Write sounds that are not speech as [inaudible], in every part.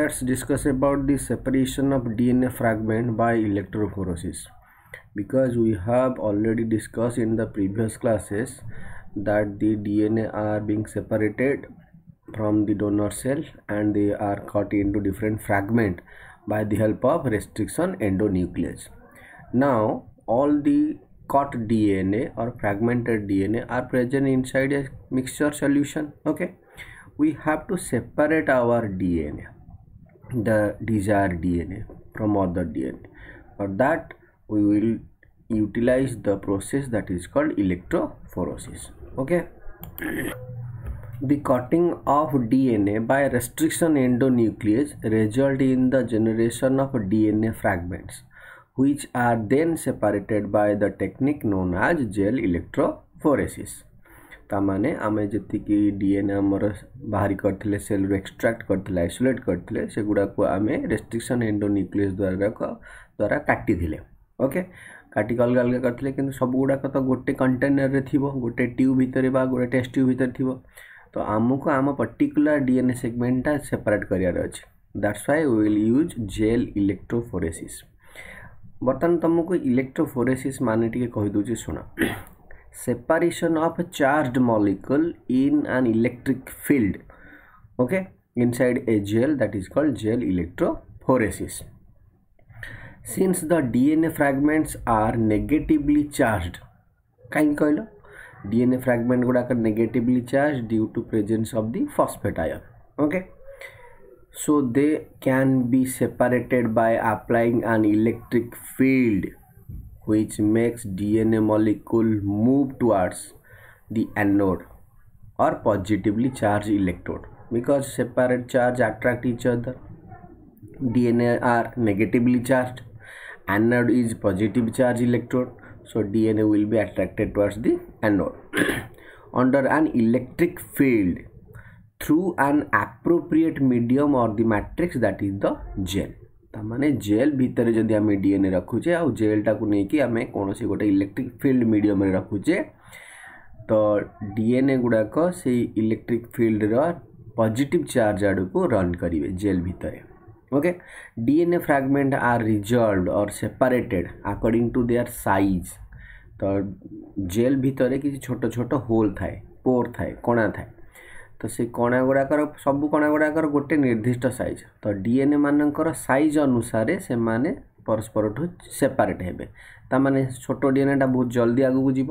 let's discuss about the separation of DNA fragment by electrophoresis because we have already discussed in the previous classes that the DNA are being separated from the donor cell and they are cut into different fragment by the help of restriction endonuclease. Now all the cut DNA or fragmented DNA are present inside a mixture solution. Okay, we have to separate our DNA the desired DNA from other DNA. For that we will utilize the process that is called electrophoresis. Okay. The cutting of DNA by restriction endonuclease result in the generation of DNA fragments which are then separated by the technique known as gel electrophoresis. ताने आम जी DNA आमर बाहरी करते seller extract कर isolate करते से गुड़ाक आम restriction endo nucleus द्वारा द्वारा काटी ओके काटिक अलग अलग करते कि सब गुड़ाक तो गोटे कंटेनर में थी गोटे ट्यूब भितर गोटे टेस्ट ट्यूब भितर थी तो आमको आम पर्टिकुला डीएनए सेगमेंटा सेपरेट कर अच्छे that's we will use gel electrophoresis बर्तमान तुमको इलेक्ट्रोफोरेसीस मानी टेद शुण separation of a charged molecule in an electric field okay inside a gel that is called gel electrophoresis since the dna fragments are negatively charged DNA fragment DNA fragment ଗୁଡ଼ାକ negatively charged due to presence of the phosphate ion. Okay, so they can be separated by applying an electric field which makes DNA molecule move towards the anode or positively charged electrode because separate charge attract each other DNA are negatively charged anode is positive charge electrode so DNA will be attracted towards the anode [clears throat] under an electric field through an appropriate medium or the matrix that is the gel तमें gel भितर जब आम DNA रखुचे आ जेलटा को लेकिन आम कौन गोटे electric field medium रखुचे तो डीएनए गुड़ाक से इलेक्ट्रिक फिल्ड रजिटिव चार्ज आड़ को रन करेंगे जेल भितर okay DNA fragment are result और separated according to their size तो जेल भितर किसी छोट छोट होल थाए पोर थाए कणा थाए ତ ସେ କଣା ଗୁଡ଼ାକର ସବୁ କଣା ଗୁଡ଼ାକର ଗୋଟେ ନିର୍ଦ୍ଦିଷ୍ଟ ସାଇଜ୍ ତ ଡିଏନ୍ଏ ମାନଙ୍କର ସାଇଜ୍ ଅନୁସାରେ ସେମାନେ ପରସ୍ପରଠୁ ସେପାରେଟ୍ ହେବେ ତା'ମାନେ ଛୋଟ ଡିଏନ୍ଏଟା ବହୁତ ଜଲ୍ଦି ଆଗକୁ ଯିବ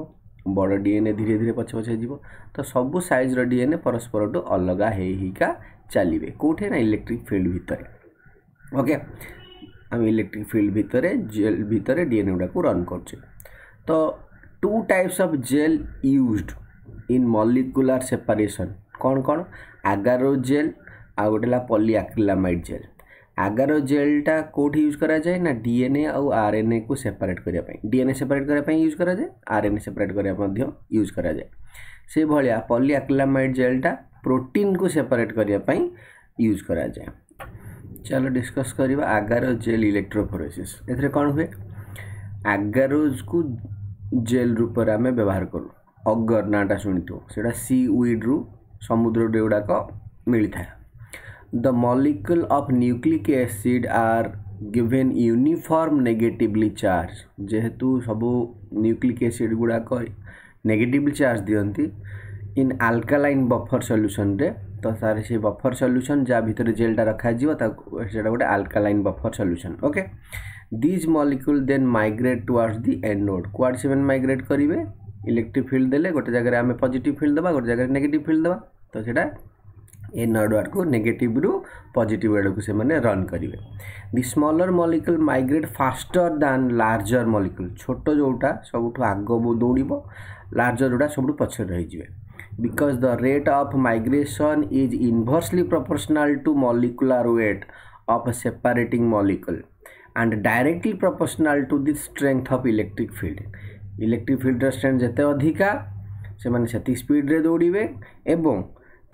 ବଡ଼ ଡିଏନ୍ଏ ଧୀରେ ଧୀରେ ପଛେ ପଛେ ଯିବ ତ ସବୁ ସାଇଜ୍ର ଡିଏନ୍ଏ ପରସ୍ପରଠୁ ଅଲଗା ହେଇ ହେଇକା ଚାଲିବେ କେଉଁଠି ନା ଇଲେକ୍ଟ୍ରିକ୍ ଫିଲ୍ଡ ଭିତରେ ଓକେ আমি ইলেকট্রিক ফিল্ড ভিতরে জেল ভিতরে ডিএনএ গুড়াকে রন করছে তো two types of gel used in molecular separation କ'ଣ କ'ଣ ଆଗାରୋ ଜେଲ୍ ଆଉ ଗୋଟେ ହେଲା ପଲି ଆକ୍ରିଲାମାଇଡ଼୍ ଜେଲ୍ ଆଗାରୋ ଜେଲ୍ଟା କେଉଁଠି ୟୁଜ୍ କରାଯାଏ ନା ଡି ଏନ୍ ଏ ଆଉ ଆର୍ ଏନ୍ ଏକୁ ସେପାରେଟ୍ କରିବା ପାଇଁ ଡି ଏନ୍ ଏ ସେପାରେଟ୍ କରିବା ପାଇଁ ୟୁଜ୍ କରାଯାଏ ଆର୍ ଏନ୍ ଏ ସେପାରେଟ୍ କରିବା ମଧ୍ୟ ୟୁଜ୍ କରାଯାଏ ସେଭଳିଆ ପଲି ଆକ୍ରିଲାମାଇଡ଼୍ ଜେଲ୍ଟା ପ୍ରୋଟିନ୍କୁ ସେପାରେଟ୍ କରିବା ପାଇଁ ୟୁଜ୍ କରାଯାଏ ଚାଲ ଡିସ୍କସ୍ କରିବା ଆଗାରୋ ଜେଲ୍ ଇଲେକ୍ଟ୍ରୋଫୋରେସିସ୍ ଏଥିରେ କ'ଣ ହୁଏ ଆଗାରୋଜକୁ ଜେଲ୍ ରୂପରେ ଆମେ ବ୍ୟବହାର କରୁ ଅଗର ନାଁଟା ଶୁଣିଥିବ ସେଇଟା ସି ୱିଡ଼୍ରୁ ସମୁଦ୍ର ଗୁଡ଼ାକ ମିଳିଥାଏ the molecule of nucleic acid are given uniform negatively charge ଯେହେତୁ ସବୁ ନ୍ୟୁକ୍ଲିକ୍ ଏସିଡ଼୍ ଗୁଡ଼ାକ ନେଗେଟିଭଲି ଚାର୍ଜ ଦିଅନ୍ତି ଇନ୍ ଆଲକାଲାଇନ୍ ବଫର୍ ସଲ୍ୟୁସନ୍ରେ ତ ସାର୍ ସେ ବଫର୍ ସଲ୍ୟୁସନ୍ ଯାହା ଭିତରେ ଜେଲ୍ଟା ରଖାଯିବ ତାକୁ ସେଇଟା ଗୋଟେ alkaline buffer solution okay these molecule then migrate towards the anode କୁଆଡ଼େ ସେମାନେ ମାଇଗ୍ରେଟ୍ କରିବେ ইলেকট্রিক ফিল্ড দেলে গোটে জায়গায় আমি পজিটিভ ফিল্ড দেবা গোটে জায়গায় নেগেটিভ ফিল্ড দেবা তো সেটা এই নডওয়ার্ডକୁ ନେଗେଟିଭରୁ ପଜିଟିଭ୍ ଆଡ଼କୁ ସେମାନେ ରନ୍ କରିବେ the smaller molecule migrate faster than larger molecule ଛୋଟ ଯେଉଁଟା ସବୁଠୁ ଆଗ ଦୌଡ଼ିବ ଲାର୍ଜର୍ ଯେଉଁଟା ସବୁଠୁ ପଛରେ ରହିଯିବେ because the rate of migration is inversely proportional to molecular weight of separating molecule and directly proportional to the strength of electric field electric ଫିଲ୍ଡର strength ଯେତେ ଅଧିକା ସେମାନେ ସେତିକି ସ୍ପିଡ଼ରେ ଦୌଡ଼ିବେ ଏବଂ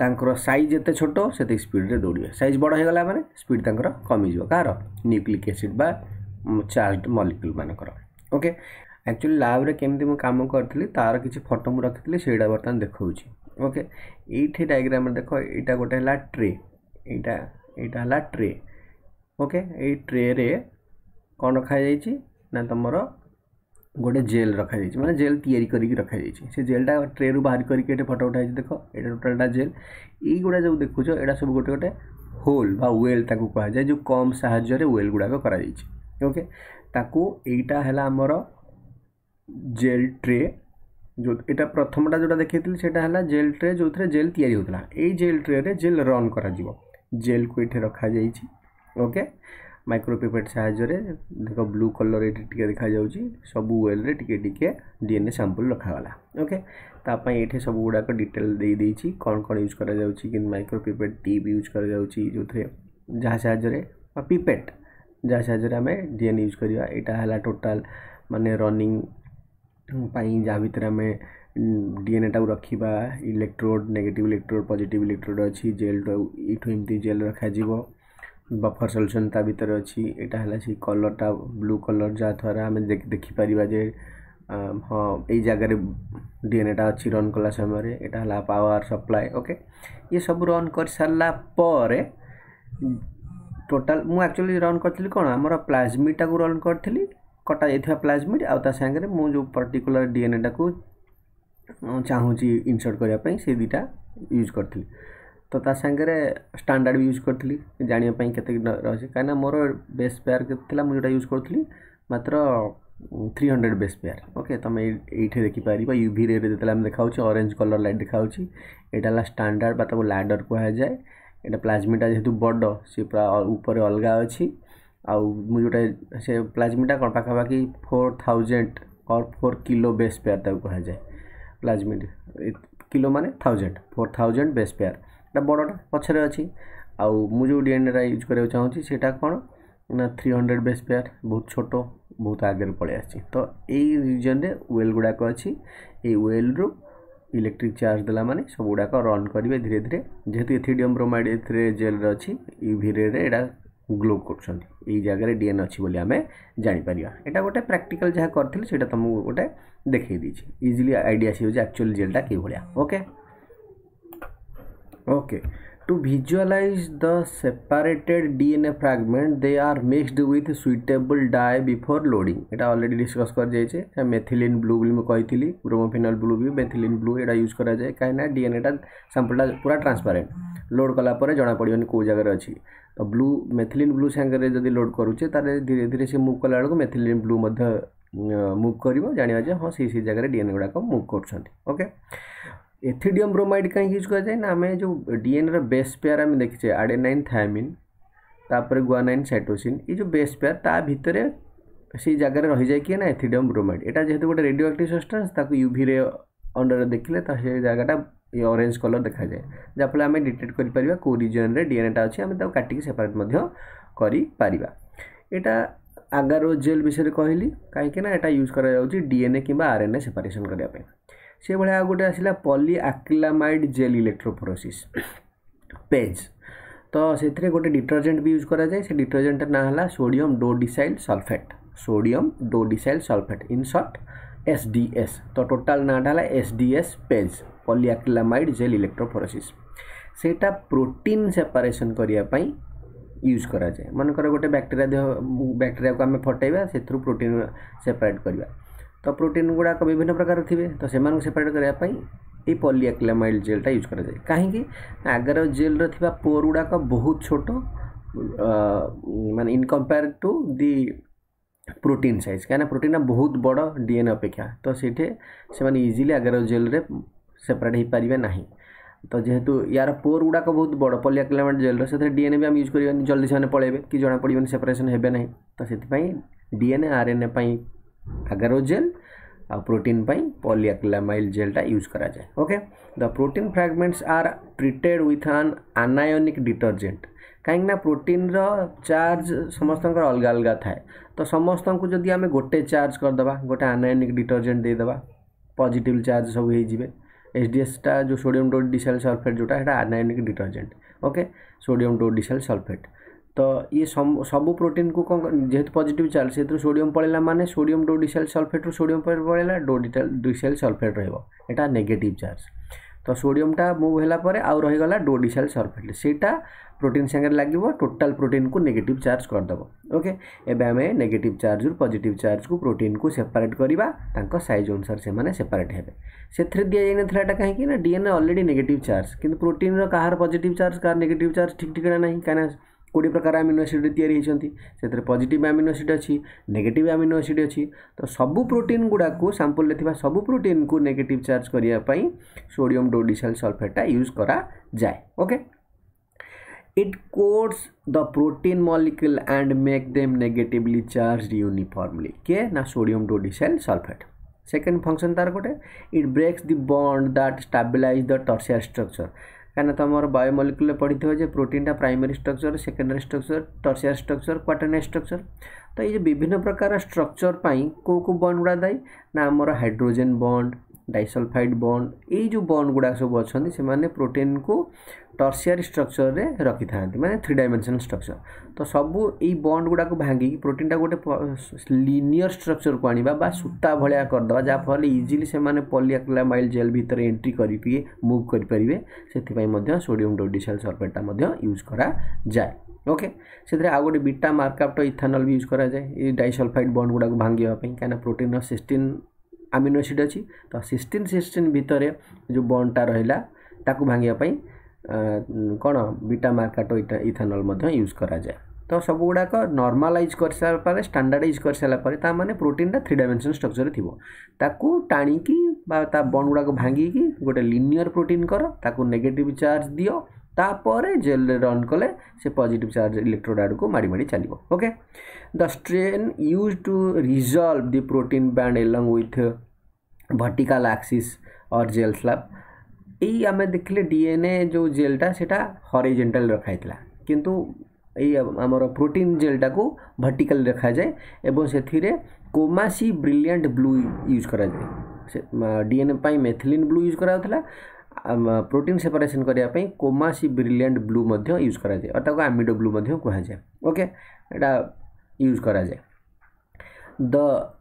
ତାଙ୍କର ସାଇଜ୍ ଯେତେ ଛୋଟ ସେତିକି ସ୍ପିଡ଼ରେ ଦୌଡ଼ିବେ ସାଇଜ୍ ବଡ଼ ହୋଇଗଲା ମାନେ ସ୍ପିଡ଼ ତାଙ୍କର କମିଯିବ କାହାର ନ୍ୟୁକ୍ଲିକ୍ ଏସିଡ଼୍ ବା ଚାର୍ଜ ମଲିକ୍ୟୁଲ୍ ମାନଙ୍କର ଓକେ ଆକ୍ଚୁଆଲି ଲାବ୍ରେ କେମିତି ମୁଁ କାମ କରିଥିଲି ତା'ର କିଛି ଫଟୋ ମୁଁ ରଖିଥିଲି ସେଇଟା ବର୍ତ୍ତମାନ ଦେଖାଉଛି ଓକେ ଏଇଠି ଡାଇଗ୍ରାମରେ ଦେଖ ଏଇଟା ଗୋଟେ ହେଲା ଟ୍ରେ ଏଇଟା ଏଇଟା ହେଲା ଟ୍ରେ ଓକେ ଏଇ ଟ୍ରେରେ କ'ଣ ରଖାଯାଇଛି ନା ତୁମର ଗୋଟେ ଜେଲ୍ ରଖାଯାଇଛି ମାନେ ଜେଲ୍ ତିଆରି କରିକି ରଖାଯାଇଛି ସେ ଜେଲ୍ଟା ଟ୍ରେରୁ ବାହାର କରିକି ଏଠି ଫଟୋ ଉଠାଯାଇଛି ଦେଖ ଏଇଟା ଟୋଟାଲ୍ଟା ଜେଲ୍ ଏଇଗୁଡ଼ା ଯେଉଁ ଦେଖୁଛ ଏଇଟା ସବୁ ଗୋଟେ ଗୋଟେ ହୋଲ୍ ବା ୱେଲ୍ ତାକୁ କୁହାଯାଏ ଯେଉଁ କମ୍ ସାହାଯ୍ୟରେ ୱେଲ୍ ଗୁଡ଼ାକ କରାଯାଇଛି ଓକେ ତାକୁ ଏଇଟା ହେଲା ଆମର ଜେଲ୍ ଟ୍ରେ ଯେଉଁ ଏଇଟା ପ୍ରଥମଟା ଯେଉଁଟା ଦେଖେଇଥିଲି ସେଇଟା ହେଲା ଜେଲ୍ ଟ୍ରେ ଯେଉଁଥିରେ ଜେଲ୍ ତିଆରି ହେଉଥିଲା ଏଇ ଜେଲ୍ ଟ୍ରେରେ ଜେଲ୍ ରନ୍ କରାଯିବ ଜେଲ୍କୁ ଏଠି ରଖାଯାଇଛି ଓକେ माइक्रोपेपेट साख ब्लू कलर ये टी देखा जा सब वेल टे डीएनए सांपल रखाला ओके ये सब गुड़ाक डिटेल दे देदेगी कौन कौन यूज कर माइक्रोपेपेट टीप यूज कर जो जहाँ साहपेट जहाँ साहब डीएनए यूज करवा यहाँ है टोटाल मानने रनिंग जहाँ भितर आम डीएनए टाक रखा electrode negative electrode positive electrode अच्छी जेल टू यूँ एमती जेल रखा जाए ବଫର ସଲ୍ୟୁସନ୍ ତା ଭିତରେ ଅଛି ଏଇଟା ହେଲା ସେଇ କଲର୍ଟା ବ୍ଲୁ କଲର୍ ଯାହାଦ୍ୱାରା ଆମେ ଦେଖିପାରିବା ଯେ ହଁ ଏଇ ଜାଗାରେ ଡିଏନ୍ଏଟା ଅଛି ରନ୍ କଲା ସମୟରେ ଏଇଟା ହେଲା ପାୱାର ସପ୍ଲାଏ ଓକେ ଇଏ ସବୁ ରନ୍ କରିସାରିଲା ପରେ ଟୋଟାଲ୍ ମୁଁ ଆକ୍ଚୁଆଲି ରନ୍ କରିଥିଲି କ'ଣ ଆମର ପ୍ଲାଜମିଡ଼ଟାକୁ ରନ୍ କରିଥିଲି କଟା ଯାଇଥିବା ପ୍ଲାଜମିଡ଼ ଆଉ ତା ସାଙ୍ଗରେ ମୁଁ ଯେଉଁ ପର୍ଟିକୁଲାର ଡିଏନ୍ଏଟାକୁ ଚାହୁଁଛି ଇନସର୍ଟ କରିବା ପାଇଁ ସେ ଦୁଇଟା ୟୁଜ୍ କରିଥିଲି तो सांगे स्टाणार्ड भी यूज करी जानापी के रही कहीं मोर बेस्ट पेयर था मुझे यूज करी मात्र three hundred base pair okay तुम ये देखिपर युवी रे जो देखा अरेज कलर लाइट देखाऊँच यहाँ है स्टाणार्ड बात लाडर कह जाए यहाँ प्लाज्मीटा जेहतु बड़ सी पूरा उपर अलग अच्छी आईटे से प्लाज्मीटा कौन पाखापाखि फोर थाउजेंड और फोर किलो बेस्ट पेयर तक कह जाए प्लाज्मीट कलो मान thousand four thousand base pair ଏଇଟା ବଡ଼ଟା ପଛରେ ଅଛି ଆଉ ମୁଁ ଯେଉଁ ଡିଏନ୍ଏଟା ୟୁଜ୍ କରିବାକୁ ଚାହୁଁଛି ସେଇଟା କ'ଣ ନା ଥ୍ରୀ ହଣ୍ଡ୍ରେଡ଼ ବେସ୍ ପେୟାର ବହୁତ ଛୋଟ ବହୁତ ଆଗରେ ପଳେଇ ଆସିଛି ତ ଏଇ ରିଜନ୍ରେ ୱେଲ୍ ଗୁଡ଼ାକ ଅଛି ଏଇ ୱେଲ୍ରୁ ଇଲେକ୍ଟ୍ରିକ୍ ଚାର୍ଜ ଦେଲା ମାନେ ସବୁ ଗୁଡ଼ାକ ରନ୍ କରିବେ ଧୀରେ ଧୀରେ ଯେହେତୁ ଏଥିଡ଼ିୟମ୍ ବ୍ରୋମାଇଡ଼ ଏଥିରେ ଜେଲ୍ରେ ଅଛି ଇଭିରେରେ ଏଇଟା ଗ୍ଲୋ କରୁଛନ୍ତି ଏଇ ଜାଗାରେ ଡିଏନ୍ ଅଛି ବୋଲି ଆମେ ଜାଣିପାରିବା ଏଇଟା ଗୋଟେ ପ୍ରାକ୍ଟିକାଲ ଯାହା କରିଥିଲି ସେଇଟା ତୁମକୁ ଗୋଟେ ଦେଖାଇ ଦେଇଛି ଇଜିଲି ଆଇଡ଼ିଆ ଆସିବ ଯେ ଆକ୍ଚୁଆଲି ଜେଲ୍ଟା କିଭଳିଆ okay okay to visualize the separated dna fragment they are mixed with suitable dye before loading এটা অলরেডি ডিসকাস করা যাইছে মেথিলিন ব্লু বলে মু কইতিলি ব্রোমোফিনল ব্লু বি মেথিলিন ব্লু এটা ইউজ করা যায় কাইনা ডিএনএটা স্যাম্পলটা পুরা ট্রান্সপারেন্ট লোড কলা পরে জনা পড়িবনি কোউ জায়গায় আছে তো ব্লু মেথিলিন ব্লু সাঙ্গরে যদি লোড করুছে তাহলে ধীরে ধীরে সে মুভ কলা বেড়ে মেথিলিন ব্লু মধ্যে মুভ করিব জানিবা যে হ্যাঁ সেই সেই জায়গায় ডিএনএ গুড়াক মুভ করছেন ওকে एथिडियम ब्रोमाइड कहीं यूज करें आम जो डीएनए बेस पेयर आम देखीचे आडेनाइन थायमिन तापर गुआनाइन सैटोसीन ये जो बेस पेयर ता भितर से जगह रही जाए कि ना एथिडियम ब्रोमाइड यहाँ जेहतु गोटे radioactive substance UV under देखने तो से जगटा ऑरेंज कलर देखा जाए जहाँफल आम डिटेक्ट करो कौ रिजन में डीएनएटा अच्छे आम काटिक सेपरेट कर यहाँ आगारो जेल विषय कहली कहीं यूज कर डीएनए कि आरएनए सेपरेसन करने ସେଭଳିଆ ଆଉ ଗୋଟେ ଆସିଲା ପଲି ଆକ୍ରିଲାମାଇଡ଼୍ ଜେଲ୍ ଇଲେକ୍ଟ୍ରୋଫୋରୋସିସ୍ ପେଜ୍ ତ ସେଥିରେ ଗୋଟେ ଡିଟର୍ଜେଣ୍ଟ ବି ୟୁଜ୍ କରାଯାଏ ସେ ଡିଟର୍ଜେଣ୍ଟର ନାଁ ହେଲା sodium dodecyl sulphate sodium dodecyl sulphate in short S D S ତ ଟୋଟାଲ୍ ନାଁଟା ହେଲା S D S PAGE polyacrylamide gel electrophoresis ସେଇଟା ପ୍ରୋଟିନ୍ ସେପାରେସନ୍ କରିବା ପାଇଁ ୟୁଜ୍ କରାଯାଏ ମନେକର ଗୋଟେ ବ୍ୟାକ୍ଟେରିଆ ଦେହ ବ୍ୟାକ୍ଟେରିଆକୁ ଆମେ ଫଟାଇବା ସେଥିରୁ ପ୍ରୋଟିନ୍ ସେପାରେଟ୍ କରିବା तो प्रोटीन गुड़ाक विभिन्न प्रकार थे तो से सेपरेट करने पलिक्लेमाइल जेलटा यूज कर कहीं आगर जेल रोर गुड़ाक बहुत छोट मान इनकम्पेयर टू दि प्रोटीन सैज कहीं प्रोटीन बहुत बड़ डीएनए अपेक्षा तो सीटे से इजिली आगर जेल सेपरेट हो पारे ना तो जेहतु यार पोर गुड़ाक बहुत बड़ पलियाक्लेमेंट जेल रेथे डीएन भी आम यूज करें जल्दी से पलैबे कि जना पड़े सेपरेसन हो तो DNA R N A protein पाई पॉलीअक्लामाइल जेलटा यूज कराए okay the protein fragments are treated with an anionic detergent कहीं प्रोटीन चार्ज समस्त अलग अलग थाए तो समस्त को जदि आम गोटे चार्ज करदे गोटे आनायोनिक डिटर्जेंट देदेबा पजिट चार्ज सब हो एच डी एसटा जो सोडियम डोडिसाइल सल्फेट जोटा anionic detergent okay sodium dodecyl sulphate तो ये सब प्रोटीन को कौन पजिट चल से सोडियम पड़ेगा मैंने सोडियम डोडिसल सलफेट्रु सोडियम पड़ेगा डोडिटाल डिसेल सलफेट रहा नेगेटिव चार्ज तो सोडमटा मुव होगापर आउ रहीगला डोडिसल सलफेट से प्रोटीन सागर लगे टोटाल प्रोटीन को नेगेट चार्ज करदेव ओके एवं नेगेट चार्ज रू पजिट चार्ज को प्रोटीन को सेपरेट करवा सैज अनुसार सेपरेट हे से दि जाइनटा कहीं डीएनए अलरेडी नेगेट चार्ज कि प्रोटीन रहा पजिट चार्ज कह नेगेट चार्ज ठीक ठिकाणा नहीं कहीं କୋଡ଼ିଏ ପ୍ରକାର ଆମିନୋ ଏସିଡ଼୍ ତିଆରି ହୋଇଛନ୍ତି ସେଥିରେ ପଜିଟିଭ୍ ଆମିନୋ ଏସିଡ଼୍ ଅଛି ନେଗେଟିଭ୍ ଆମିନୋ ଏସିଡ଼୍ ଅଛି ତ ସବୁ ପ୍ରୋଟିନ୍ ଗୁଡ଼ାକୁ ସାମ୍ପଲ୍ରେ ଥିବା ସବୁ ପ୍ରୋଟିନ୍କୁ ନେଗେଟିଭ୍ ଚାର୍ଜ କରିବା ପାଇଁ ସୋଡ଼ିୟମ୍ ଡୋଡିସାଲ୍ ସଲ୍ଫେଟ୍ଟା ୟୁଜ୍ କରାଯାଏ okay it coats the protein molecule and make them negatively charged uniformly के ना sodium dodecyl sulfate second function तार गोटे it breaks the bond that stabilize the tertiary structure कहीं तुम बायोमोलिकुल पढ़ी थो जो protein primary structure secondary structure tertiary structure quaternary structure तो ये विभिन्न प्रकार स्ट्रक्चर पर कौ कौ बंड गुड़ा दायी ना आम हाइड्रोजेन बंड डाइसल्फाइड बंड यही बंड गुड़ा सब अच्छा से प्रोटीन को टर्सीयर स्ट्रक्चर में रखि था मैंने थ्री डायमेंशनल स्ट्रक्चर तो सब यही बंड गुड़ाक भांगी प्रोटीन टाइम गोटे लिनियर स्ट्रक्चर को आने सूता भाया करदे जहाँफल इजिली से पलियाक्लामाइल जेल भितर एंट्री करेंगे मुव करेंगे से सोडियम डोडिसल सल्फेटा यूज करा जाए ओके से आउ गोटे बीटा मार्कअप इथानल भी यूज कराए जाए बंड गुड़ाक भांगे कहीं प्रोटीन सिस्टिन আমিনো ଏସିଡ୍ ଅଛି ତ ସିସ୍ଟିନ୍ ସିସ୍ଟିନ୍ ଭିତରେ ଯେଉଁ ବଣ୍ଡ୍ଟା ରହିଲା ତାକୁ ଭାଙ୍ଗିବା ପାଇଁ କ'ଣ ବିଟା ମାର୍କାଟୋ ଇଥାନଲ୍ ମଧ୍ୟ ୟୁଜ୍ କରାଯାଏ ତ ସବୁଗୁଡ଼ାକ ନର୍ମାଲାଇଜ୍ କରିସାରିଲା ପରେ ଷ୍ଟାଣ୍ଡାର୍ଡ଼ାଇଜ୍ କରିସାରିଲା ପରେ ତା ମାନେ ପ୍ରୋଟିନ୍ଟା ଥ୍ରୀ ଡାଇମେନ୍ସନ୍ ଷ୍ଟ୍ରକ୍ଚର୍ ଥିବ ତାକୁ ଟାଣିକି ବା ତା ବଣ୍ଡ୍ ଗୁଡ଼ାକ ଭାଙ୍ଗିକି ଗୋଟେ ଲିନିୟର୍ ପ୍ରୋଟିନ୍ କର ତାକୁ ନେଗେଟିଭ୍ ଚାର୍ଜ ଦିଅ ତାପରେ ଜେଲ୍ରେ ରନ୍ କଲେ ସେ ପଜିଟିଭ୍ ଚାର୍ଜ ଇଲେକ୍ଟ୍ରୋଡ୍ ଆଡ଼କୁ ମାଡ଼ି ମାଡ଼ି ଚାଲିବ okay the stain used to resolve the protein band along with vertical axis or gel slab ଏଇ ଆମେ ଦେଖିଲେ ଡିଏନ୍ଏ ଯେଉଁ ଜେଲ୍ଟା ସେଇଟା ହରିଜେଣ୍ଟାଲ୍ ରଖାହେଇଥିଲା କିନ୍ତୁ ଏଇ ଆମର ପ୍ରୋଟିନ୍ ଜେଲ୍ଟାକୁ ଭର୍ଟିକାଲ୍ ରଖାଯାଏ ଏବଂ ସେଥିରେ କୋମାସି ବ୍ରିଲିଆଣ୍ଟ ବ୍ଲୁ ୟୁଜ୍ କରାଯାଏ ଡିଏନ୍ଏ ପାଇଁ ମେଥିଲିନ୍ ବ୍ଲୁ ୟୁଜ୍ କରାଯାଉଥିଲା प्रोटीन सेपरेसन करने कोमासी ब्रिलियंट ब्लू यूज कराए अर्थात आमिडो ब्लू कहुए ओके यहाँ यूज कराए the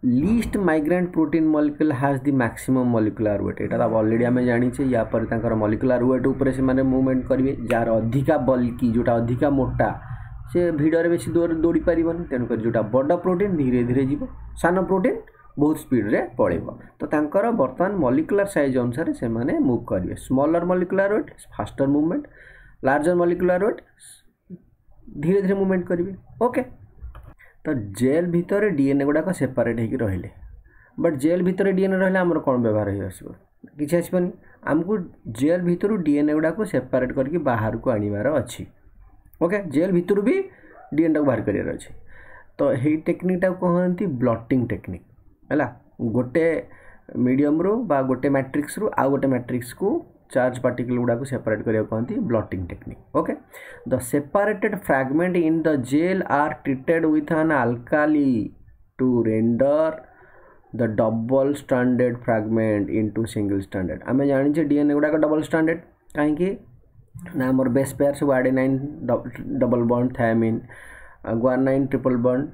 least migrant protein molecule has the maximum मलिकुलार wait यहाँ तो अलरेडी आम जानीचे या पर मलिकुलार वेट उपर से मुवमेंट करेंगे जार अधिका बल्कि जोटा अधिका मोटा से भिड़े बेस दौड़ी पारन तेणुकर जोटा बड़ प्रोटीन धीरे धीरे जी सान प्रोटीन ବହୁତ ସ୍ପିଡ଼୍ରେ ପଳେଇବ ତ ତାଙ୍କର ବର୍ତ୍ତମାନ ମଲିକୁଲାର ସାଇଜ୍ ଅନୁସାରେ ସେମାନେ ମୁଭ୍ କରିବେ smaller molecular weight faster movement larger molecular weight ଧୀରେ ଧୀରେ ମୁଭମେଣ୍ଟ କରିବେ ଓକେ ତ ଜେଲ୍ ଭିତରେ ଡିଏନ୍ଏ ଗୁଡ଼ାକ ସେପାରେଟ୍ ହେଇକି ରହିଲେ ବଟ୍ ଜେଲ୍ ଭିତରେ ଡିଏନ୍ଏ ରହିଲେ ଆମର କ'ଣ ବ୍ୟବହାର ହେଇ ଆସିବ କିଛି ଆସିବନି ଆମକୁ ଜେଲ୍ ଭିତରୁ ଡିଏନ୍ଏ ଗୁଡ଼ାକୁ ସେପାରେଟ୍ କରିକି ବାହାରକୁ ଆଣିବାର ଅଛି ଓକେ ଜେଲ୍ ଭିତରୁ ବି ଡିଏନ୍ଏଟାକୁ ବାହାର କରିବାର ଅଛି ତ ଏଇ ଟେକ୍ନିକ୍ଟାକୁ କହନ୍ତି ବ୍ଲଟିଂ ଟେକ୍ନିକ୍ ହେଲା ଗୋଟେ ମିଡ଼ିୟମ୍ରୁ ବା ଗୋଟେ ମ୍ୟାଟ୍ରିକ୍ସରୁ ଆଉ ଗୋଟେ ମ୍ୟାଟ୍ରିକ୍ସକୁ ଚାର୍ଜ ପାର୍ଟିକଲ୍ ଗୁଡ଼ାକୁ ସେପାରେଟ୍ କରିବାକୁ କହନ୍ତି blotting technique okay the separated fragment in the gel are treated with an alkali to render the double stranded fragment into single stranded ଆମେ ଜାଣିଛେ ଡିଏନ୍ଏ ଗୁଡ଼ାକ ଡବଲ୍ ଷ୍ଟାଣ୍ଡାର୍ଡ଼ କାହିଁକି ନା ଆମର ବେସ୍ ପେୟାର୍ ସବୁ adenine double bond thymine guanine triple bond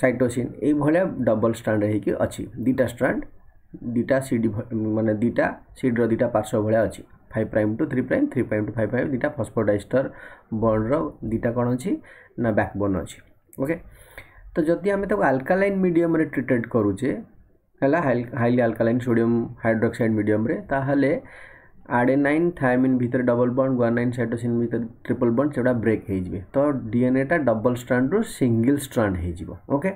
cytosine ଏଇଭଳିଆ double strand ହେଇକି ଅଛି ଦୁଇଟା ଷ୍ଟ୍ରାଣ୍ଡ ଦୁଇଟା ସିଡି ମାନେ ଦୁଇଟା ସିଡିର ଦୁଇଟା ପାର୍ଶ୍ୱ ଭଳିଆ ଅଛି five prime to three prime three prime to five prime ଦୁଇଟା ଫସ୍ଫୋଡାଇଷ୍ଟର ବଣ୍ଡର ଦୁଇଟା କ'ଣ ଅଛି ନା ବ୍ୟାକବୋନ୍ ଅଛି ଓକେ ତ ଯଦି ଆମେ ତାକୁ ଆଲକାଲାଇନ୍ ମିଡ଼ିୟମ୍ରେ ଟ୍ରିଟେଡ଼୍ କରୁଛେ ହେଲା ହାଇଲି ଆଲକାଲାଇନ୍ ସୋଡ଼ିୟମ୍ ହାଇଡ୍ରୋକ୍ସାଇଡ୍ ମିଡ଼ିୟମ୍ରେ ତାହେଲେ आडेनइन थायमिन भितर डबल बंड गुआनइन सैटोसीन भितर ट्रिपल बंड से ब्रेक हो तो डीएनएटा डबल स्ट्रांड रु सिंगल स्ट्रांड हो okay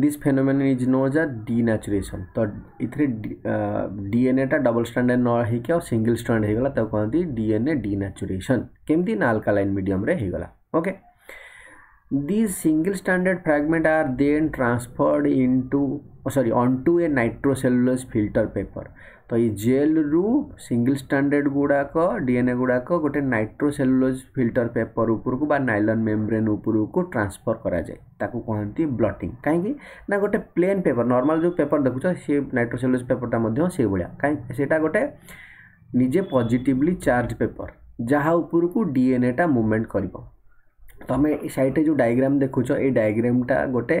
this phenomenon is known as denaturation तो ये डीएनएटा डबल स्टाण न होगी और सिंगल स्टाण होगा तो कहते डीएनए डीनाचुरेसन केमती ना अल्कालन मीडियम होगा okay this single stranded fragment are then transferred into sorry onto a nitrocellulose filter paper ତ ଏଇ ଜେଲ୍ରୁ ସିଙ୍ଗିଲ୍ ଷ୍ଟାଣ୍ଡାର୍ଡ଼ ଗୁଡ଼ାକ ଡିଏନ୍ଏ ଗୁଡ଼ାକ ଗୋଟେ ନାଇଟ୍ରୋସେଲୁଲୋଜ୍ ଫିଲ୍ଟର ପେପର୍ ଉପରକୁ ବା ନାଇଲନ୍ ମେମ୍ବ୍ରେନ୍ ଉପରକୁ ଟ୍ରାନ୍ସଫର୍ କରାଯାଏ ତାକୁ କହନ୍ତି ବ୍ଲଟିଂ କାହିଁକି ନା ଗୋଟେ ପ୍ଲେନ୍ ପେପର୍ ନର୍ମାଲ୍ ଯେଉଁ ପେପର୍ ଦେଖୁଛ ସେ ନାଇଟ୍ରୋସେଲୁଲୋଜ୍ ପେପର୍ଟା ମଧ୍ୟ ସେଇଭଳିଆ କାହିଁକି ସେଇଟା ଗୋଟେ ନିଜେ ପଜିଟିଭଲି ଚାର୍ଜ ପେପର୍ ଯାହା ଉପରକୁ ଡିଏନ୍ଏଟା ମୁଭମେଣ୍ଟ କରିବ ତମେ ସାଇଡ଼୍ରେ ଯେଉଁ ଡାଇଗ୍ରାମ୍ ଦେଖୁଛ ଏଇ ଡାଇଗ୍ରାମ୍ଟା ଗୋଟେ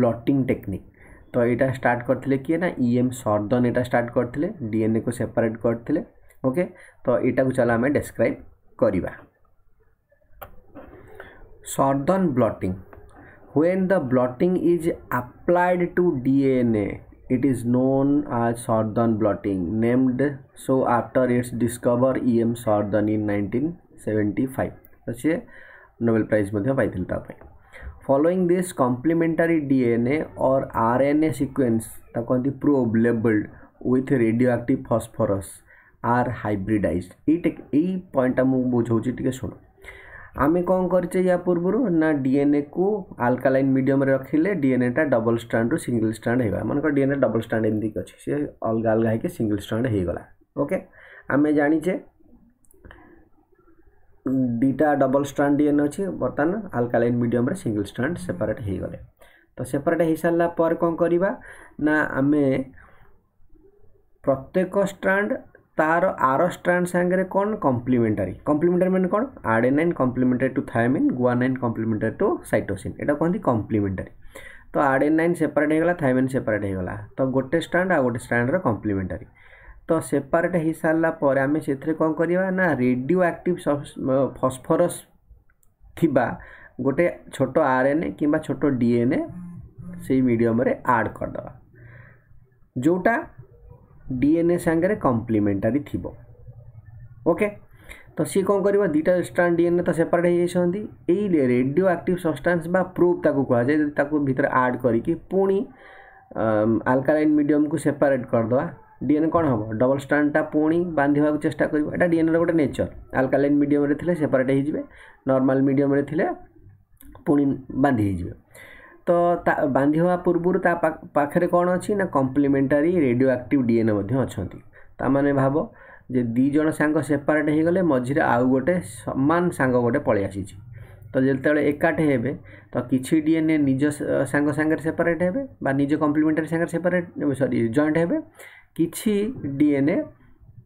ବ୍ଲଟିଂ ଟେକ୍ନିକ୍ तो यहाँ स्टार्ट करते किए ना इ एम सर्दन यहाँ स्टार्ट करते डीएनए को सेपरेट करते ओके तो यहाँ चल आम डेस्क्राइब करवा Southern blotting when the blotting is applied to DNA it is known as Sordon blotting named so after its discover E M Sordon in 1975 अच्छे नोबेल प्राइज मध्ये पाइथिल ता फॉलोइंग दिस कॉम्प्लीमेंटरी डीएनए और RNA a sequence कहते probe labelled with radioactive phosphorus are hybridize ये पॉइंटा मुझे बुझे टे शुण आम कौन करे या पूर्व ना डीएनए को अल्कालाइन मीडियम रखिले डीएनएटा डबल स्टाण्ड रू सिंगल स्टाण्ड होगा मन कर डीएनए डबल स्टाण्ड एमती सी अलग अलग होगी सिंगल स्टाण्ड होगा ओके आम जाचे দুইটা ডবল ଷ୍ଟ୍ରାଣ୍ଡ ଡିଏନ୍ଏ ଅଛି ବର୍ତ୍ତମାନ ଆଲକାଲାଇନ୍ ମିଡ଼ିୟମ୍ରେ ସିଙ୍ଗଲ୍ ଷ୍ଟ୍ରାଣ୍ଡ ସେପାରେଟ୍ ହୋଇଗଲେ ତ ସେପାରେଟ୍ ହୋଇସାରିଲା ପରେ କ'ଣ କରିବା ନା ଆମେ ପ୍ରତ୍ୟେକ ଷ୍ଟ୍ରାଣ୍ଡ ତା'ର ଆର ଷ୍ଟ୍ରାଣ୍ଡ ସାଙ୍ଗରେ କ'ଣ କମ୍ପ୍ଲିମେଣ୍ଟାରୀ କମ୍ପ୍ଲିମେଣ୍ଟାରୀ ମାନେ କ'ଣ adenine complementary to thymine guanine complementary to cytosine ଏଇଟା କୁହନ୍ତି କମ୍ପ୍ଲିମେଣ୍ଟାରୀ ତ ଆଡ଼େନାଇନ୍ ସେପାରେଟ୍ ହୋଇଗଲା ଥାଇମିନ୍ ସେପାରେଟ୍ ହୋଇଗଲା ତ ଗୋଟେ ଷ୍ଟ୍ରାଣ୍ଡ ଆଉ ଗୋଟେ ଷ୍ଟ୍ରାଣ୍ଡର କମ୍ପ୍ଲିମେଣ୍ଟାରୀ तो सेपरेट हो सारापर आम से कौन करवा ना रेडियो आक्ट फस्फरस गोटे छोट आर एन ए कि छोट डीएन ए से मीडियम आड करद जोटा डीएनए सागर कम्प्लीमेटारी थी ओके तो सी कौन कर दुटा स्टाण डीएनए तो सेपरेट हो रेडियो आक्ट सबस्टान्स प्रूफ ताक कहुए भितर आड करी पुणी अल्कालाइन मीडियम को सेपरेट करदे ডিএনএ କ'ଣ ହେବ ଡବଲ୍ ଷ୍ଟ୍ରାଣ୍ଡଟା ପୁଣି ବାନ୍ଧିବାକୁ ଚେଷ୍ଟା କରିବ ଏଇଟା ଡିଏନ୍ଏର ଗୋଟେ ନେଚର୍ ଆଲକାଲାଇନ୍ ମିଡ଼ିୟମ୍ରେ ଥିଲେ ସେପାରେଟ୍ ହେଇଯିବେ ନର୍ମାଲ୍ ମିଡ଼ିୟମ୍ରେ ଥିଲେ ପୁଣି ବାନ୍ଧି ହେଇଯିବେ ତ ତା ବାନ୍ଧି ହେବା ପୂର୍ବରୁ ତା ପାଖରେ କ'ଣ ଅଛି ନା କମ୍ପ୍ଲିମେଣ୍ଟାରୀ ରେଡ଼ିଓ ଆକ୍ଟିଭ୍ ଡିଏନ୍ଏ ମଧ୍ୟ ଅଛନ୍ତି ତା'ମାନେ ଭାବ ଯେ ଦୁଇ ଜଣ ସାଙ୍ଗ ସେପାରେଟ୍ ହେଇଗଲେ ମଝିରେ ଆଉ ଗୋଟେ ସମାନ ସାଙ୍ଗ ଗୋଟେ ପଳେଇ ଆସିଛି ତ ଯେତେବେଳେ ଏକାଠି ହେବେ ତ କିଛି ଡିଏନ୍ଏ ନିଜ ସାଙ୍ଗ ସାଙ୍ଗରେ ସେପାରେଟ୍ ହେବେ ବା ନିଜ କମ୍ପ୍ଲିମେଣ୍ଟାରୀ ସାଙ୍ଗରେ ସେପାରେଟ୍ ସରି ଜଏଣ୍ଟ ହେବେ କିଛି ଡିଏନ୍ଏ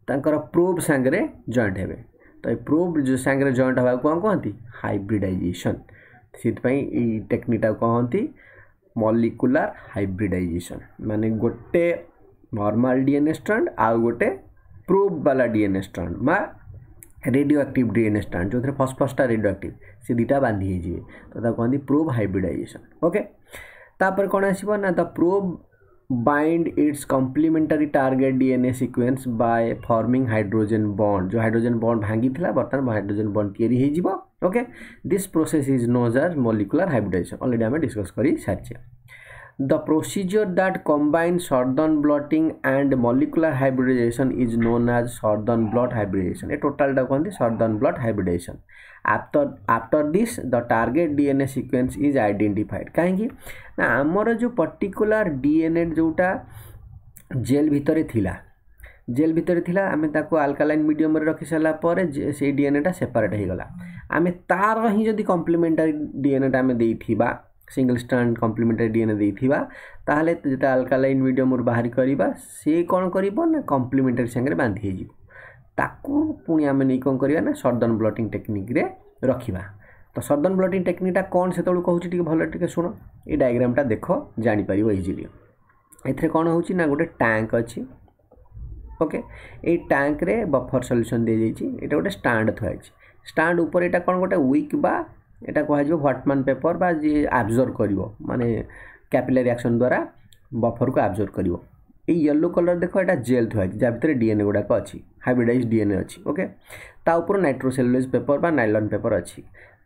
ତାଙ୍କର ପ୍ରୋବ୍ ସାଙ୍ଗରେ ଜଏଣ୍ଟ ହେବେ ତ ଏ ପ୍ରୋବ୍ ସାଙ୍ଗରେ ଜଏଣ୍ଟ ହେବାକୁ କ'ଣ କହନ୍ତି ହାଇବ୍ରିଡ଼ାଇଜେସନ୍ ସେଥିପାଇଁ ଏଇ ଟେକ୍ନିକଟାକୁ କହନ୍ତି ମଲିକୁଲାର ହାଇବ୍ରିଡ଼ାଇଜେସନ୍ ମାନେ ଗୋଟେ ନର୍ମାଲ ଡିଏନ୍ଏ ଷ୍ଟ୍ରାଣ୍ଡ ଆଉ ଗୋଟେ ପ୍ରୋବ୍ ବାଲା ଡିଏନ୍ଏ ଷ୍ଟ୍ରାଣ୍ଡ ବା ରେଡ଼ିଓ ଆକ୍ଟିଭ୍ ଡିଏନ୍ଏ ଷ୍ଟ୍ରାଣ୍ଡ ଯେଉଁଥିରେ ଫସ୍ଫସ୍ଟା ରେଡ଼ିଓ ଆକ୍ଟିଭ୍ ସେ ଦୁଇଟା ବାନ୍ଧି ହେଇଯିବେ ତ ତାକୁ କହନ୍ତି ପ୍ରୋବ୍ ହାଇବ୍ରିଡ଼ାଇଜେସନ୍ ଓକେ ତାପରେ କ'ଣ ଆସିବ ନା the probe bind its complementary target DNA sequence by forming hydrogen bond जो hydrogen bond भांगी थिला बर्तन hydrogen bond तैयारी होइजिबो okay this process is known as molecular hybridisation already आमे डिस्कस करी सारछे The procedure that combines Sordon blotting and molecular hybridization is known as Sordon blot hybridization. A total the Sordon blot hybridization. After after this, the target DNA sequence is identified. कहीं ना आमर जो particular DNA जोटा jail भितर थिला jail ভিতরে লা আমি তাকে আলকালাইন মিডিয়ামে রখি সারা পরে সেই ডিএনএটা সেপারেট হয়ে গলা আমি তার হি যদি কমপ্লিমেন্টারি ডিএনএটা আমি দিয়ে ସିଙ୍ଗଲ୍ ଷ୍ଟାଣ୍ଡ କମ୍ପ୍ଲିମେଣ୍ଟାରୀ ଡିଏନ୍ଏ ଦେଇଥିବା ତାହେଲେ ଯେତେବେଳେ ଆଲକାଲାଇନ୍ ମିଡ଼ିୟମରୁ ବାହାରି କରିବା ସେ କ'ଣ କରିବ ନା କମ୍ପ୍ଲିମେଣ୍ଟାରୀ ସାଙ୍ଗରେ ବାନ୍ଧି ହେଇଯିବ ତାକୁ ପୁଣି ଆମେ ନେଇ କ'ଣ କରିବା ନା ସର୍ଦନ୍ ବ୍ଲଟିଂ ଟେକ୍ନିକ୍ରେ ରଖିବା ତ ସର୍ଦନ୍ ବ୍ଲଟିଂ ଟେକ୍ନିକ୍ଟା କ'ଣ ସେତେବେଳେ କହୁଛି ଟିକେ ଭଲ ଟିକେ ଶୁଣ ଏଇ ଡାଇଗ୍ରାମଟା ଦେଖ ଜାଣିପାରିବ ଇଜିଲି ଏଥିରେ କ'ଣ ହେଉଛି ନା ଗୋଟେ ଟ୍ୟାଙ୍କ ଅଛି ଓକେ ଏଇ ଟ୍ୟାଙ୍କରେ ବଫର ସଲ୍ୟୁସନ୍ ଦିଆଯାଇଛି ଏଇଟା ଗୋଟେ ଷ୍ଟାଣ୍ଡ ଥୁଆଯାଇଛି ଷ୍ଟାଣ୍ଡ ଉପରେ ଏଇଟା କ'ଣ ଗୋଟେ ୱିକ୍ ବା এটা କୁହାଯିବ ହ୍ୱାଟମ୍ୟାନ୍ ପେପର୍ ବା ଯିଏ ଆବଜର୍ଭ କରିବ ମାନେ କ୍ୟାପିଲାରି ଆକ୍ସନ୍ ଦ୍ୱାରା ବଫରକୁ ଆବଜର୍ଭ କରିବ এই ইয়েলো কলর দেখো এটা জেল থাকে যা ভিতরে ডিএনএ গুড়াক অছি হাইব্রিডাইজ ডিএনএ অছি ওকে তা উপর নাইট্রোসেলুলোজ পেপর বা নাইলন পেপর অছি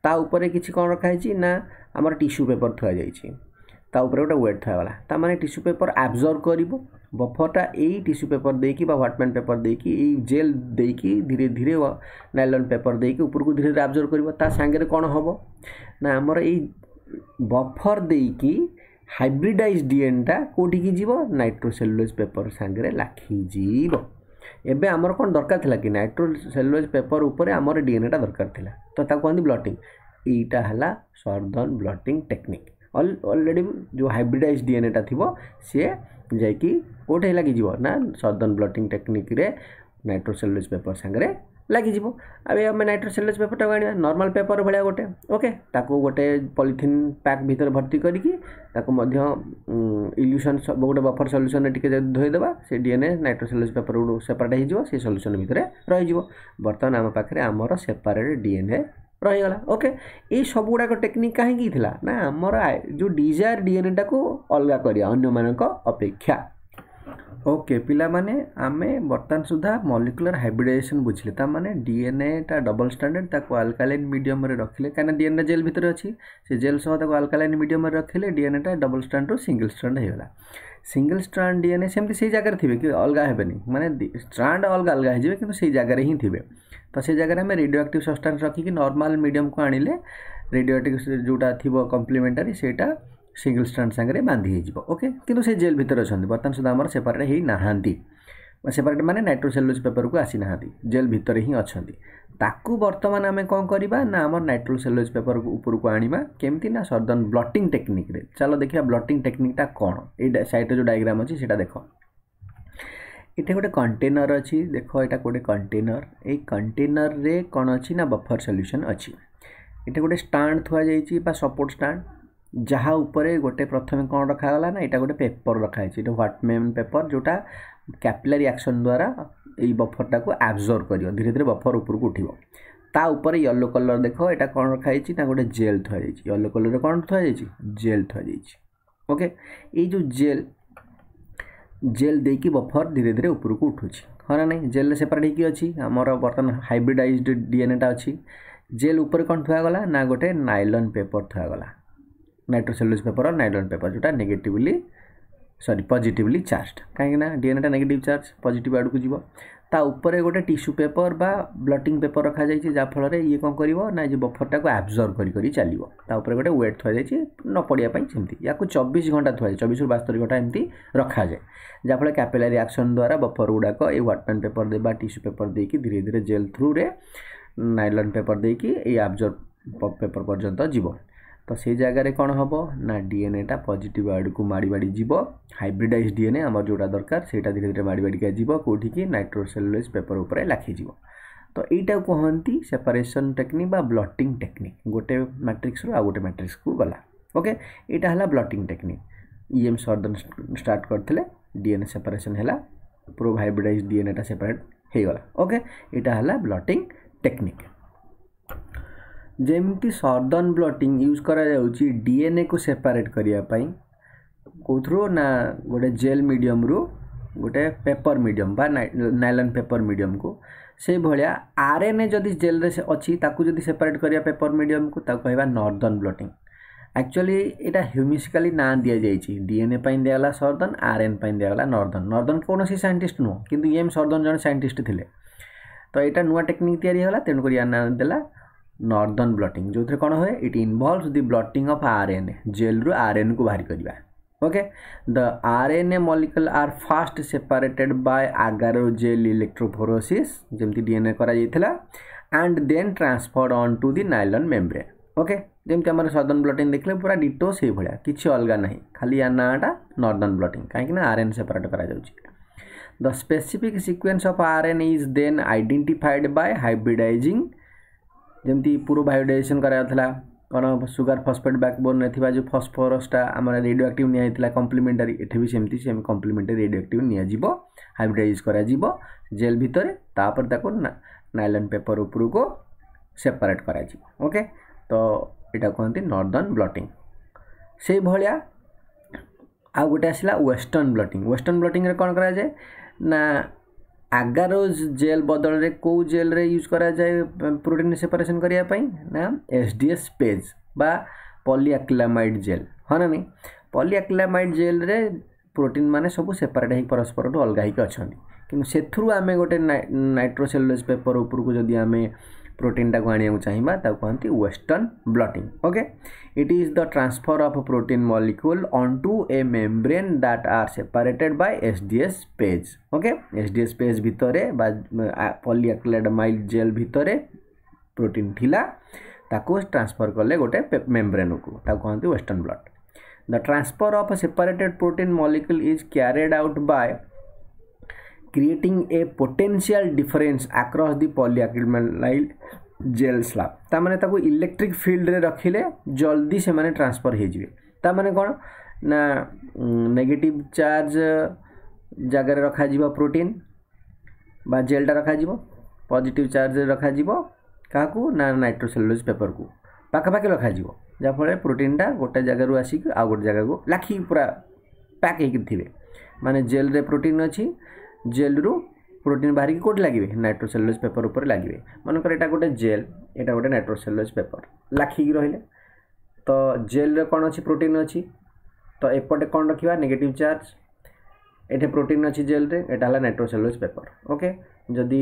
তা উপরে কিছু কোণ রাখা হয়েছি না আমার টিস্যু পেপর থুয়া যাইছি ତା ଉପରେ ଗୋଟେ ୱେଟ୍ ଥୁଆଗଲା ତା ମାନେ ଟିସ୍ୟୁ ପେପର୍ ଆବଜର୍ଭ କରିବ ବଫରଟା ଏଇ ଟିସ୍ୟୁ ପେପର୍ ଦେଇକି ବା ହ୍ୱାଟମ୍ୟାନ୍ ପେପର୍ ଦେଇକି ଏଇ ଜେଲ୍ ଦେଇକି ଧୀରେ ଧୀରେ ନାଇଲନ୍ ପେପର୍ ଦେଇକି ଉପରକୁ ଧୀରେ ଧୀରେ ଆବଜର୍ଭ କରିବ ତା ସାଙ୍ଗରେ କ'ଣ ହେବ ନା ଆମର ଏଇ ବଫର ଦେଇକି ହାଇବ୍ରିଡ଼ାଇଜ୍ ଡିଏନ୍ଟା କେଉଁଠିକି ଯିବ ନାଇଟ୍ରୋସେଲୁଲୋଜ୍ ପେପର୍ ସାଙ୍ଗରେ ଲାଖିଯିବ ଏବେ ଆମର କ'ଣ ଦରକାର ଥିଲା କି ନାଇଟ୍ରୋସେଲୁଲୋଜ୍ ପେପର୍ ଉପରେ ଆମର ଡିଏନ୍ଏଟା ଦରକାର ଥିଲା ତ ତାକୁ କହନ୍ତି ବ୍ଲଟିଂ ଏଇଟା ହେଲା ସର୍ଦନ୍ ବ୍ଲଟିଂ ଟେକ୍ନିକ୍ ଅଲରେଡ଼ି ଯେଉଁ ହାଇବ୍ରିଡ଼ାଇଜ୍ ଡିଏନ୍ଏଟା ଥିବ ସିଏ ଯାଇକି କେଉଁଠି ଲାଗିଯିବ ନା ସଦର୍ନ ବ୍ଲଟିଂ ଟେକ୍ନିକ୍ରେ ନାଇଟ୍ରୋସେଲୁଲୋଜ୍ ପେପର୍ ସାଙ୍ଗରେ ଲାଗିଯିବ ଆଉ ଆମେ ନାଇଟ୍ରୋସେଲୁଲୋଜ୍ ପେପର୍ଟାକୁ ଆଣିବା ନର୍ମାଲ୍ ପେପର୍ ଭଳିଆ ଗୋଟେ ଓକେ ତାକୁ ଗୋଟେ ପଲିଥିନ୍ ପ୍ୟାକ୍ ଭିତରେ ଭର୍ତ୍ତି କରିକି ତାକୁ ମଧ୍ୟ ଇଲ୍ୟୁସନ୍ ଗୋଟେ ବଫର୍ ସଲ୍ୟୁସନ୍ରେ ଟିକେ ଯଦି ଧୋଇଦେବା ସେ ଡିଏନ୍ଏ ନାଇଟ୍ରୋସେଲୁଲୋଜ୍ ପେପର୍ରୁ ସେପାରେଟ୍ ହେଇଯିବ ସେ ସଲ୍ୟୁସନ୍ ଭିତରେ ରହିଯିବ ବର୍ତ୍ତମାନ ଆମ ପାଖରେ ଆମର ସେପାରେଟ୍ ଡିଏନ୍ଏ ରହିଗଲା ଓକେ ଏଇ ସବୁଗୁଡ଼ାକ ଟେକ୍ନିକ୍ କାହିଁକି ଥିଲା ନା ଆମର ଯେଉଁ ଡିଜାୟାର ଡିଏନ୍ଏଟାକୁ ଅଲଗା କରିବା ଅନ୍ୟମାନଙ୍କ ଅପେକ୍ଷା ଓକେ ପିଲାମାନେ ଆମେ ବର୍ତ୍ତମାନ ସୁଦ୍ଧା ମଲିକୁଲାର ହାଇବ୍ରିଡାଇଜେସନ୍ ବୁଝିଲେ ତା'ମାନେ ଡିଏନ୍ଏଟା ଡବଲ୍ ଷ୍ଟାଣ୍ଡାର୍ଡ଼ ତାକୁ ଆଲକାଲାଇନ୍ ମିଡ଼ିୟମ୍ରେ ରଖିଲେ କାହିଁକିନା ଡିଏନ୍ଏ ଜେଲ୍ ଭିତରେ ଅଛି ସେ ଜେଲ୍ ସହ ତାକୁ ଆଲକାଲାଇନ୍ ମିଡ଼ିୟମ୍ରେ ରଖିଲେ ଡିଏନ୍ଏଟା ଡବଲ୍ ଷ୍ଟାଣ୍ଡରୁ ସିଙ୍ଗଲ୍ ଷ୍ଟାଣ୍ଡ ହୋଇଗଲା सिंगल स्ट्रांड डीएनए सेम तो जगह थे कि अलग हेबेन मैंने स्ट्रांड अलग अलग हो कि जगह हिं थे तो से जगह आम रेडियो आक्ट सस्टान रखिक नर्माल मीडियम को आने रेडियो आक्ट जोटा थी कम्प्लीमेंटारी सहीटा सिंगल स्टाण सागर बांधि ओके कि जेल भितर अच्छा बर्तमान सुधा आम सेपरेट होना सेपरेट मैंने नाइट्रोसेलोज पेपर को आसी ना जेल भितर ही अच्छा ତାକୁ ବର୍ତ୍ତମାନ ଆମେ କ'ଣ କରିବା ନା ଆମର ନାଇଟ୍ରୋସେଲୋଜ୍ ପେପର୍ ଉପରକୁ ଆଣିବା କେମିତି ନା ସର୍ଦନ୍ ବ୍ଲଟିଂ ଟେକ୍ନିକ୍ରେ ଚାଲ ଦେଖିବା ବ୍ଲଟିଂ ଟେକ୍ନିକ୍ଟା କ'ଣ ଏଇ ସାଇଡ଼୍ରେ ଯେଉଁ ଡାଇଗ୍ରାମ୍ ଅଛି ସେଇଟା ଦେଖ ଏଠି ଗୋଟେ କଣ୍ଟେନର୍ ଅଛି ଦେଖ ଏଇଟା ଗୋଟେ କଣ୍ଟେନର୍ ଏଇ କଣ୍ଟେନର୍ରେ କ'ଣ ଅଛି ନା ବଫର୍ ସଲ୍ୟୁସନ୍ ଅଛି ଏଠି ଗୋଟେ ଷ୍ଟାଣ୍ଡ ଥୁଆଯାଇଛି ବା ସପୋର୍ଟ ଷ୍ଟାଣ୍ଡ ଯାହା ଉପରେ ଗୋଟେ ପ୍ରଥମେ କ'ଣ ରଖାଗଲା ନା ଏଇଟା ଗୋଟେ ପେପର୍ ରଖାଯାଇଛି ଏଇଟା ହ୍ୱାଟମେନ୍ ପେପର୍ ଯେଉଁଟା କ୍ୟାପିଲାରି ଆକ୍ସନ୍ ଦ୍ୱାରା এই বଫରଟାକୁ ଆବଜର୍ଭ କରିବ ଧୀରେ ଧୀରେ ବଫର ଉପରକୁ ଉଠିବ ତା ଉପରେ ୟେଲୋ କଲର୍ ଦେଖ ଏଇଟା କ'ଣ ରଖାଯାଇଛି ନା ଗୋଟେ ଜେଲ୍ ଥୁଆଯାଇଛି ୟେଲୋ କଲର୍ରେ କ'ଣ ଥୁଆଯାଇଛି ଜେଲ୍ ଥୁଆଯାଇଛି ଓକେ ଏଇ ଯେଉଁ ଜେଲ୍ ଜେଲ୍ ଦେଇକି ବଫର ଧୀରେ ଧୀରେ ଉପରକୁ ଉଠୁଛି ହଁ ନା ନାହିଁ ଜେଲ୍ରେ ସେପାରେଟ୍ ହେଇକି ଅଛି ଆମର ବର୍ତ୍ତମାନ ହାଇବ୍ରିଡ଼ାଇଜ୍ଡ ଡିଏନ୍ଏଟା ଅଛି ଜେଲ୍ ଉପରେ କ'ଣ ଥୁଆଗଲା ନା ଗୋଟେ ନାଇଲନ୍ ପେପର୍ ଥୁଆଗଲା ନାଇଟ୍ରୋସେଲୁସ୍ ପେପର୍ ଆଉ ନାଇଲନ୍ ପେପର୍ ଯେଉଁଟା ନେଗେଟିଭଲି ସରି ପଜିଟିଭଲି ଚାର୍ଜଡ଼ କାହିଁକିନା ଡିଏନ୍ଏଟା ନେଗେଟିଭ୍ ଚାର୍ଜ ପଜିଟିଭ୍ ଆଡ଼କୁ ଯିବ ତା ଉପରେ ଗୋଟେ ଟିସୁ ପେପର ବା ବ୍ଲଟିଂ ପେପର ରଖାଯାଇଛି ଯାହାଫଳରେ ଇଏ କ'ଣ କରିବ ନା ଯେ ବଫରଟାକୁ ଆବଜର୍ଭ କରି କରି ଚାଲିବ ତା ଉପରେ ଗୋଟେ ୱେଟ୍ ଥୁଆଯାଇଛି ନ ପଡ଼ିବା ପାଇଁ ସେମିତି ୟାକୁ ଚବିଶ ଘଣ୍ଟା ଥୁଆଯାଏ ଚବିଶରୁ ବାସ୍ତରି ଘଣ୍ଟା ଏମିତି ରଖାଯାଏ ଯାହାଫଳରେ କ୍ୟାପିଲାରି ଆକ୍ସନ୍ ଦ୍ୱାରା ବଫର ଗୁଡ଼ାକ ଏଇ ୱାଟପେନ୍ ପେପର ଦେବା ଟିସୁ ପେପର ଦେଇକି ଧୀରେ ଧୀରେ ଜେଲ୍ ଥ୍ରୁରେ ନାଇଲନ୍ ପେପର ଦେଇକି ଏଇ ଆବଜର୍ଭ ପେପର ପର୍ଯ୍ୟନ୍ତ ଯିବ ତ ସେଇ ଜାଗାରେ କ'ଣ ହେବ ନା ଡିଏନ୍ଏଟା ପଜିଟିଭ୍ ଆଡ଼କୁ ମାଡ଼ି ମାଡ଼ି ଯିବ ହାଇବ୍ରିଡ଼ାଇଜ୍ ଡିଏନ୍ଏ ଆମର ଯେଉଁଟା ଦରକାର ସେଇଟା ଧୀରେ ଧୀରେ ମାଡ଼ି ମାଡ଼ିକା ଯିବ କେଉଁଠିକି ନାଇଟ୍ରୋସେଲୁଲେଜ୍ ପେପର୍ ଉପରେ ଲାଖିଯିବ ତ ଏଇଟା କୁହନ୍ତି ସେପାରେସନ୍ ଟେକ୍ନିକ୍ ବା ବ୍ଲଟିଂ ଟେକ୍ନିକ୍ ଗୋଟେ ମ୍ୟାଟ୍ରିକ୍ସରୁ ଆଉ ଗୋଟେ ମ୍ୟାଟ୍ରିକ୍ସକୁ ଗଲା ଓକେ ଏଇଟା ହେଲା blotting technique E M Southern start କରିଥିଲେ ଡିଏନ୍ଏ ସେପାରେସନ୍ ହେଲା ପ୍ରୋ ହାଇବ୍ରିଡ଼ାଇଜ୍ ଡିଏନ୍ଏଟା ସେପାରେଟ୍ ହେଇଗଲା ଓକେ ଏଇଟା ହେଲା ବ୍ଲଟିଂ ଟେକ୍ନିକ୍ जमी सर्दन ब्लटिंग यूज करा डीएनए को सेपरेट करने कौर ना गोटे जेल मीडियम रु गोटे पेपर मीडियम बा नाइलन पेपर मीडियम को से भाया ए जब जेल अच्छी सेपरेट करिया पेपर मीडियम को कह नर्दर्न ब्लटिंग एक्चुअली यहाँ ह्यूमिकाली ना दि जाएगी डीएनए पर दिगला सर्दन आरएन पर दिगला नर्दन नर्दन कौन सी सैंटिस्ट नुह कि एम सर्दन जन सैंटिस्ट थे तो यहाँ नुआ टेक्निक तैयारी होगा तेणुक ना देला ନର୍ଦର୍ନ ବ୍ଲଟିଂ ଯେଉଁଥିରେ କ'ଣ ହୁଏ it involves the blotting of R N A ଜେଲ୍ରୁ ଆର୍ ଏନ୍କୁ ବାହାରି କରିବା okay the R N A molecule are first separated by agarose gel electrophoresis ଯେମିତି ଡିଏନ୍ଏ କରାଯାଇଥିଲା and then transferred on to the nylon membrane okay ଯେମିତି ଆମର southern blotting ଦେଖିଲେ ପୁରା ଡିଟୋ ସେଇଭଳିଆ କିଛି ଅଲଗା ନାହିଁ ଖାଲି ୟା ନାଁଟା ନର୍ଦର୍ନ ବ୍ଲଟିଂ କାହିଁକିନା ଆର୍ ଏନ୍ ସେପାରେଟ୍ କରାଯାଉଛି the specific sequence of R N is then identified by hybridising ଯେମିତି ପୂର୍ବ ବାୟୋଡାଇଜେସନ୍ କରାଯାଉଥିଲା କାରଣ ସୁଗାର ଫସଫେଟ୍ ବ୍ୟାକ୍ବୋନ୍ ରେ ଥିବା ଯେଉଁ ଫସଫରସ୍ଟା ଆମର ରେଡ଼ିଓ ଆକ୍ଟିଭ୍ ନିଆଯାଇଥିଲା କମ୍ପ୍ଲିମେଣ୍ଟାରୀ ଏଠି ବି ସେମିତି ସେମିତି କମ୍ପ୍ଲିମେଣ୍ଟାରୀ ରେଡ଼ିଓ ଆକ୍ଟିଭ୍ ନିଆଯିବ ହାଇବ୍ରିଡ଼ାଇଜ୍ କରାଯିବ ଜେଲ୍ ଭିତରେ ତାପରେ ତାକୁ ନାଇଲନ୍ ପେପର୍ ଉପରକୁ ସେପାରେଟ୍ କରାଯିବ ଓକେ ତ ଏଇଟା କୁହନ୍ତି ନର୍ଦର୍ନ ବ୍ଲଟିଂ ସେଇଭଳିଆ ଆଉ ଗୋଟେ ଆସିଲା ୱେଷ୍ଟର୍ଣ୍ଣ ବ୍ଲଟିଂ ୱେଷ୍ଟର୍ଣ୍ଣ ବ୍ଲଟିଂରେ କ'ଣ କରାଯାଏ ନା ଆଗାରୋଜ୍ ଜେଲ୍ ବଦଳରେ କେଉଁ ଜେଲ୍ରେ ୟୁଜ୍ କରାଯାଏ ପ୍ରୋଟିନ୍ ସେପାରେସନ୍ କରିବା ପାଇଁ ନା ଏସ୍ ଡି ଏସ୍ ପେଜ୍ ବା ପଲିଆକ୍ଲାମାଇଡ଼୍ ଜେଲ୍ ହଁ ନା ନାହିଁ ପଲିଆକ୍ଲାମାଇଡ଼୍ ଜେଲ୍ରେ ପ୍ରୋଟିନ୍ ମାନେ ସବୁ ସେପାରେଟ୍ ହେଇକି ପରସ୍ପରଠୁ ଅଲଗା ହେଇକି ଅଛନ୍ତି କିନ୍ତୁ ସେଥିରୁ ଆମେ ଗୋଟେ ନାଇଟ୍ରୋସେଲୁଲୋଜ୍ ପେପର୍ ଉପରକୁ ଯଦି ଆମେ ପ୍ରୋଟିନ୍ଟାକୁ ଆଣିବାକୁ ଚାହିଁବା ତାକୁ କହନ୍ତି western blotting okay it is the transfer of protein molecule on to a membrane that are separated by S D S PAGE okay S D S PAGE ଭିତରେ ବା ପଲିଆକ୍ଲାଡାମାଇଲ୍ ଜେଲ୍ ଭିତରେ ପ୍ରୋଟିନ୍ ଥିଲା ତାକୁ ଟ୍ରାନ୍ସଫର୍ କଲେ ଗୋଟେ ମେମ୍ବ୍ରେନ୍କୁ ତାକୁ କହନ୍ତି western blot the transfer of separated protein molecule is carried out by creating a potential difference across the polyacrylamide gel slab ताने इलेक्ट्रिक फिल्ड रे रखिले जल्दी से मैंने ट्रांसफर हो ताने कौन ना नेगेटिव चार्ज जगार रखा प्रोटीन बा जेलटा रखा पजिट चार्ज रखा क्या ना नाइट्रोसेलुलोज पेपर को पाखापाखि रखा जहाँफल प्रोटीनटा गोटे जगार आसिक आउ गोटे जगह को लाखिक पूरा पैक होकर थे मानने जेल रे प्रोटीन अच्छी ଜେଲ୍ରୁ ପ୍ରୋଟିନ୍ ବାହାରିକି କେଉଁଠି ଲାଗିବେ ନାଇଟ୍ରୋସେଲୁଲୋଜ୍ ପେପର୍ ଉପରେ ଲାଗିବେ ମନେକର ଏଇଟା ଗୋଟେ ଜେଲ୍ ଏଇଟା ଗୋଟେ ନାଇଟ୍ରୋସେଲୁଲୋଜ୍ ପେପର୍ ଲାଖିକି ରହିଲେ ତ ଜେଲ୍ରେ କ'ଣ ଅଛି ପ୍ରୋଟିନ୍ ଅଛି ତ ଏପଟେ କ'ଣ ରଖିବା ନେଗେଟିଭ୍ ଚାର୍ଜ ଏଠି ପ୍ରୋଟିନ୍ ଅଛି ଜେଲ୍ରେ ଏଇଟା ହେଲା ନାଇଟ୍ରୋସେଲୁଲୋଜ୍ ପେପର୍ ଓକେ ଯଦି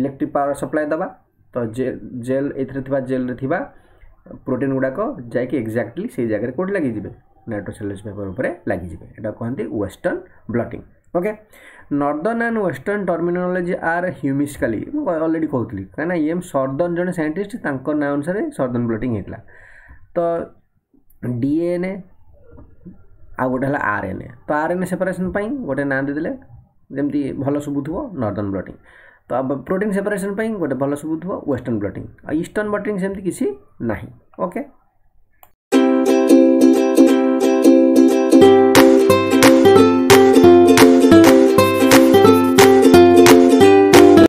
ଇଲେକ୍ଟ୍ରିକ୍ ପାୱାର ସପ୍ଲାଏ ଦେବା ତ ଜେଲ୍ ଏଥିରେ ଥିବା ଜେଲ୍ରେ ଥିବା ପ୍ରୋଟିନ୍ ଗୁଡ଼ାକ ଯାଇକି ଏକ୍ଜାକ୍ଟଲି ସେଇ ଜାଗାରେ କେଉଁଠି ଲାଗିଯିବେ ନାଇଟ୍ରୋସେଲୁଲୋଜ୍ ପେପର୍ ଉପରେ ଲାଗିଯିବେ ଏଇଟା କୁହନ୍ତି western blotting okay northern and western terminology are whimsically ମୁଁ ଅଲରେଡ଼ି କହୁଥିଲି କାହିଁକିନା ଏମ୍ ସର୍ଦନ ଜଣେ ସାଇଣ୍ଟିଷ୍ଟ ତାଙ୍କ ନାଁ ଅନୁସାରେ ସର୍ଦନ ପ୍ଲଟିଂ ହେଇଥିଲା ତ ଡିଏନ୍ଏ ଆଉ ଗୋଟେ ହେଲା ଆର୍ଏନ୍ଏ ତ ଆର୍ଏନ୍ଏ ସେପାରେସନ୍ ପାଇଁ ଗୋଟେ ନାଁ ଦେଇଦେଲେ ଯେମିତି ଭଲ ଶୁଭୁଥିବ ନର୍ଦର୍ନ ବ୍ଲଟିଂ ତ ପ୍ରୋଟିନ୍ ସେପାରେସନ୍ ପାଇଁ ଗୋଟେ ଭଲ ଶୁଭୁଥିବ ୱେଷ୍ଟର୍ଣ୍ଣ ବ୍ଲଟିଂ ଆଉ ଇଷ୍ଟର୍ଣ୍ଣ ବ୍ଲଟିଂ ସେମିତି କିଛି ନାହିଁ ଓକେ